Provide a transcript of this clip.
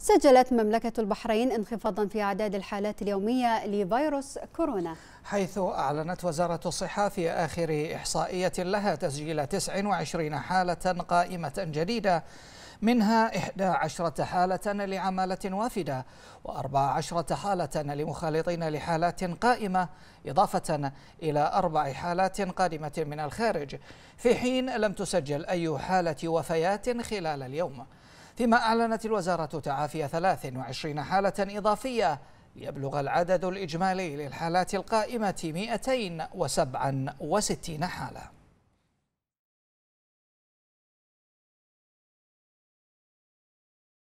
سجلت مملكة البحرين انخفاضا في أعداد الحالات اليومية لفيروس كورونا حيث أعلنت وزارة الصحة في آخر إحصائية لها تسجيل 29 حالة قائمة جديدة منها 11 حالة لعمالة وافدة و14 حالة لمخالطين لحالات قائمة إضافة إلى أربع حالات قادمة من الخارج في حين لم تسجل أي حالة وفيات خلال اليوم فيما أعلنت الوزارة تعافي 23 حالة إضافية ليبلغ العدد الإجمالي للحالات القائمة 267 حالة